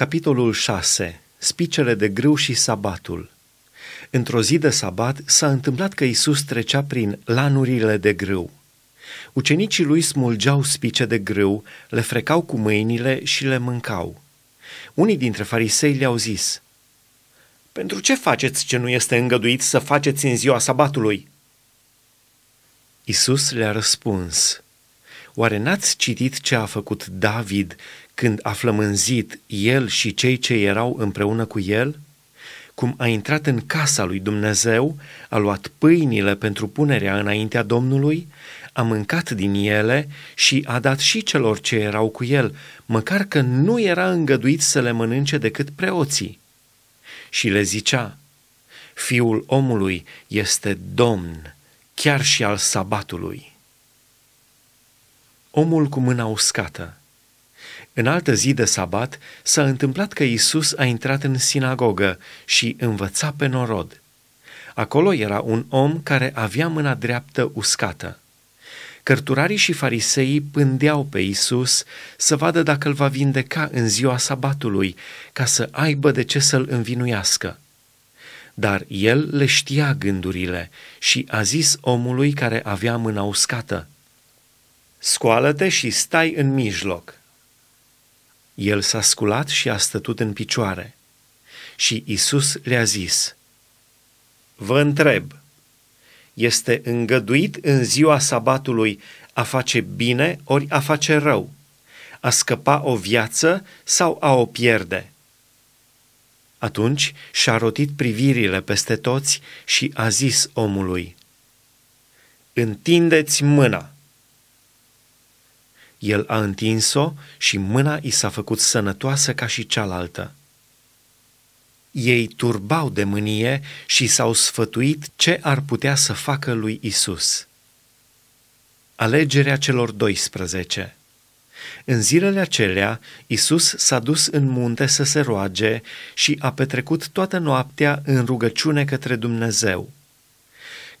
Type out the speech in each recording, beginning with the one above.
Capitolul 6. Spicele de grâu și sabatul. Într-o zi de sabat s-a întâmplat că Isus trecea prin lanurile de grâu. Ucenicii lui smulgeau spice de grâu, le frecau cu mâinile și le mâncau. Unii dintre farisei le-au zis, Pentru ce faceți ce nu este îngăduit să faceți în ziua sabatului? Isus le-a răspuns, Oare n-ați citit ce a făcut David când a flămânzit el și cei ce erau împreună cu el? Cum a intrat în casa lui Dumnezeu, a luat pâinile pentru punerea înaintea Domnului, a mâncat din ele și a dat și celor ce erau cu el, măcar că nu era îngăduit să le mănânce decât preoții. Și le zicea, Fiul omului este domn, chiar și al sabatului. Omul cu mâna uscată în altă zi de sabat s-a întâmplat că Isus a intrat în sinagogă și învăța pe norod. Acolo era un om care avea mâna dreaptă uscată. Cărturarii și fariseii pândeau pe Isus să vadă dacă îl va vindeca în ziua sabatului, ca să aibă de ce să-l învinuiască. Dar el le știa gândurile și a zis omului care avea mâna uscată, Scoală-te și stai în mijloc. El s-a sculat și a stătut în picioare. Și Isus le-a zis, Vă întreb, este îngăduit în ziua sabatului a face bine ori a face rău, a scăpa o viață sau a o pierde? Atunci și-a rotit privirile peste toți și a zis omului, Întindeți mâna! El a întins-o și mâna i s-a făcut sănătoasă ca și cealaltă. Ei turbau de mânie și s-au sfătuit ce ar putea să facă lui Isus. Alegerea celor 12 În zilele acelea, Isus s-a dus în munte să se roage și a petrecut toată noaptea în rugăciune către Dumnezeu.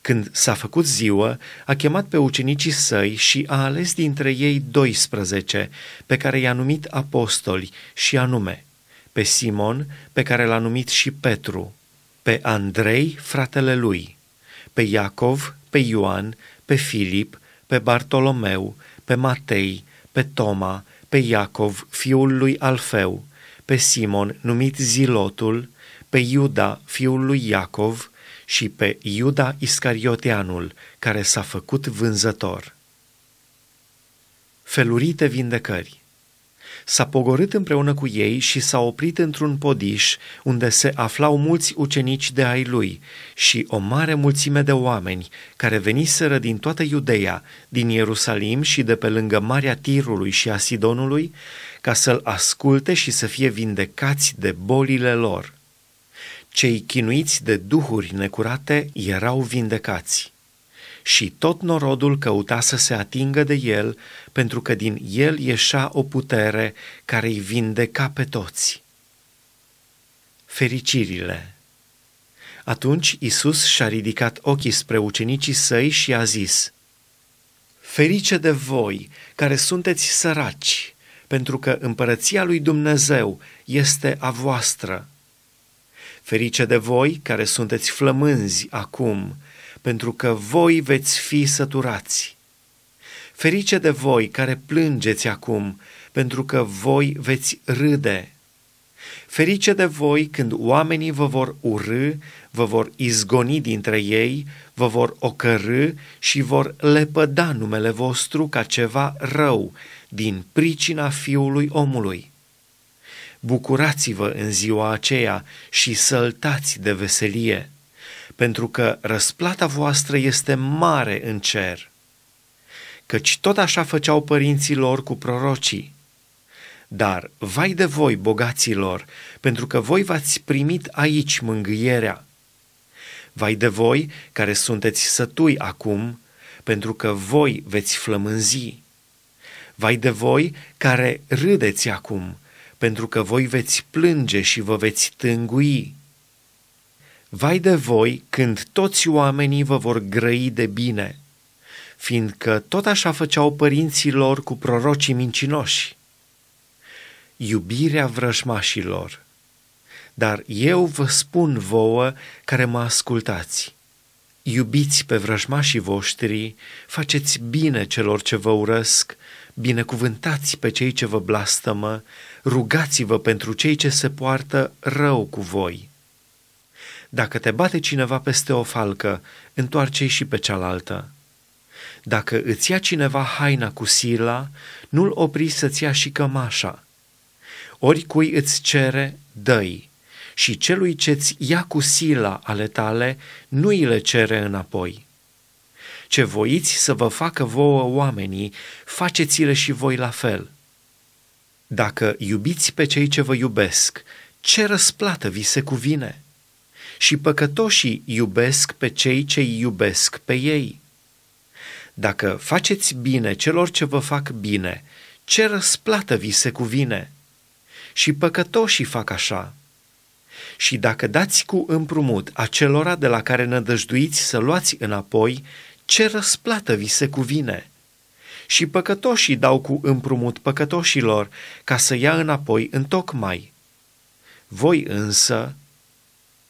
Când s-a făcut ziua, a chemat pe ucenicii săi și a ales dintre ei 12, pe care i-a numit apostoli și anume pe Simon, pe care l-a numit și Petru, pe Andrei, fratele lui, pe Iacov, pe Ioan, pe Filip, pe Bartolomeu, pe Matei, pe Toma, pe Iacov, fiul lui Alfeu, pe Simon, numit Zilotul, pe Iuda, fiul lui Iacov, și pe Iuda Iscarioteanul, care s-a făcut vânzător. Felurite vindecări S-a pogorât împreună cu ei și s-a oprit într-un podiș unde se aflau mulți ucenici de ai lui și o mare mulțime de oameni care veniseră din toată Iudeea, din Ierusalim și de pe lângă Marea Tirului și Asidonului, ca să-l asculte și să fie vindecați de bolile lor. Cei chinuiți de duhuri necurate erau vindecați și tot norodul căuta să se atingă de el, pentru că din el ieșea o putere care îi vindeca pe toți. Fericirile Atunci Isus și-a ridicat ochii spre ucenicii săi și a zis, Ferice de voi, care sunteți săraci, pentru că împărăția lui Dumnezeu este a voastră. Ferice de voi care sunteți flămânzi acum, pentru că voi veți fi săturați. Ferice de voi care plângeți acum, pentru că voi veți râde. Ferice de voi când oamenii vă vor urâ, vă vor izgoni dintre ei, vă vor ocărâ și vor lepăda numele vostru ca ceva rău din pricina fiului omului bucurați-vă în ziua aceea și săltați de veselie, pentru că răsplata voastră este mare în cer. Căci tot așa făceau părinții lor cu prorocii. Dar vai de voi, bogaților, pentru că voi v-ați primit aici mângâierea. Vai de voi, care sunteți sătui acum, pentru că voi veți flămânzi. Vai de voi, care râdeți acum, pentru că voi veți plânge și vă veți tângui. Vai de voi când toți oamenii vă vor grăi de bine, fiindcă tot așa făceau părinții lor cu prorocii mincinoși. Iubirea vrăjmașilor. Dar eu vă spun vouă care mă ascultați. Iubiți pe vrăjmașii voștri, faceți bine celor ce vă urăsc, Binecuvântați pe cei ce vă blastămă, rugați-vă pentru cei ce se poartă rău cu voi. Dacă te bate cineva peste o falcă, întoarce-i și pe cealaltă. Dacă îți ia cineva haina cu sila, nu-l opri să-ți ia și cămașa. Oricui îți cere, dă-i, și celui ce-ți ia cu sila ale tale, nu i le cere înapoi ce voiți să vă facă vouă oamenii, faceți-le și voi la fel. Dacă iubiți pe cei ce vă iubesc, ce răsplată vi se cuvine? Și păcătoșii iubesc pe cei ce îi iubesc pe ei. Dacă faceți bine celor ce vă fac bine, ce răsplată vi se cuvine? Și păcătoșii fac așa. Și dacă dați cu împrumut acelora de la care nădăjduiți să luați înapoi, ce răsplată vi se cuvine. Și păcătoșii dau cu împrumut păcătoșilor ca să ia înapoi în tocmai. Voi însă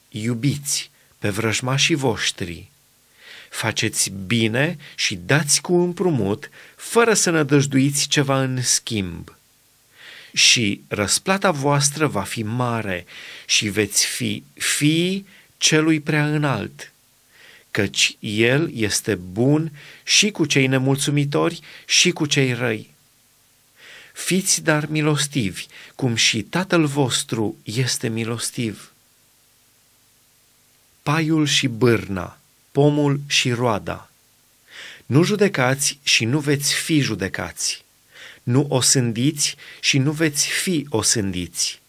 iubiți pe vrăjmașii voștri, faceți bine și dați cu împrumut fără să nădăjduiți ceva în schimb. Și răsplata voastră va fi mare și veți fi fii celui prea înalt căci El este bun și cu cei nemulțumitori și cu cei răi. Fiți dar milostivi, cum și Tatăl vostru este milostiv. Paiul și bârna, pomul și roada. Nu judecați și nu veți fi judecați. Nu osândiți și nu veți fi osândiți.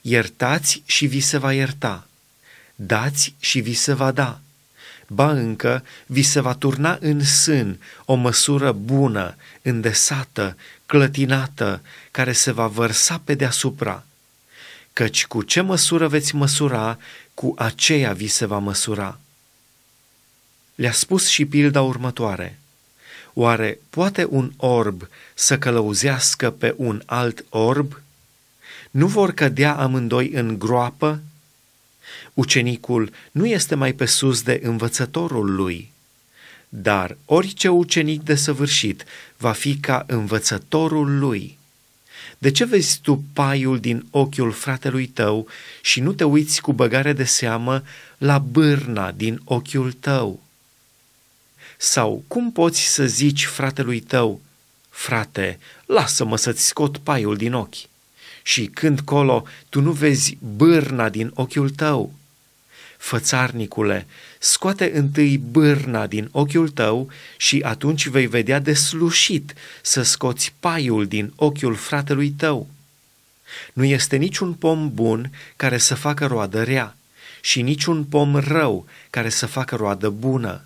Iertați și vi se va ierta. Dați și vi se va da ba încă vi se va turna în sân o măsură bună, îndesată, clătinată, care se va vărsa pe deasupra. Căci cu ce măsură veți măsura, cu aceea vi se va măsura. Le-a spus și pilda următoare. Oare poate un orb să călăuzească pe un alt orb? Nu vor cădea amândoi în groapă Ucenicul nu este mai pe sus de învățătorul lui, dar orice ucenic de săvârșit va fi ca învățătorul lui. De ce vezi tu paiul din ochiul fratelui tău și nu te uiți cu băgare de seamă la bârna din ochiul tău? Sau cum poți să zici fratelui tău, frate, lasă-mă să-ți scot paiul din ochi? și când colo tu nu vezi bârna din ochiul tău. Fățarnicule, scoate întâi bârna din ochiul tău și atunci vei vedea deslușit să scoți paiul din ochiul fratelui tău. Nu este niciun pom bun care să facă roadă rea și niciun pom rău care să facă roadă bună,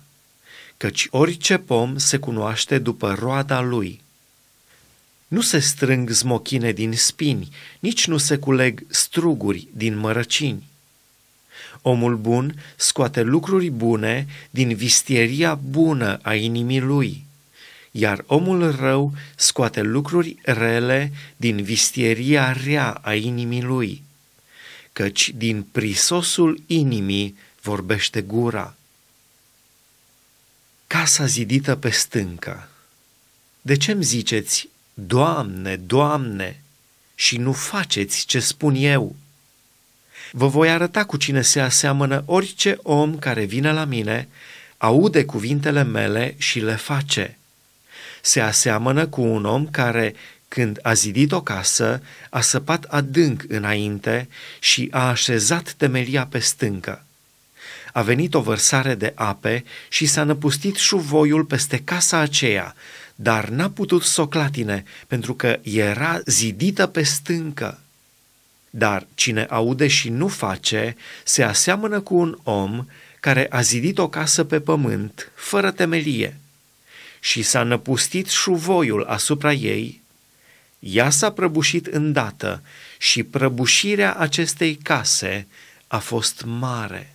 căci orice pom se cunoaște după roada lui. Nu se strâng zmochine din spini, nici nu se culeg struguri din mărăcini. Omul bun scoate lucruri bune din vistieria bună a inimii lui, iar omul rău scoate lucruri rele din vistieria rea a inimii lui, căci din prisosul inimii vorbește gura. Casa zidită pe stâncă De ce-mi ziceți, Doamne, Doamne, și nu faceți ce spun eu. Vă voi arăta cu cine se aseamănă orice om care vine la mine, aude cuvintele mele și le face. Se aseamănă cu un om care, când a zidit o casă, a săpat adânc înainte și a așezat temelia pe stâncă. A venit o vărsare de ape și s-a năpustit șuvoiul peste casa aceea, dar n-a putut să o clatine, pentru că era zidită pe stâncă. Dar cine aude și nu face, se aseamănă cu un om care a zidit o casă pe pământ, fără temelie, și s-a năpustit șuvoiul asupra ei, ea s-a prăbușit îndată și prăbușirea acestei case a fost mare.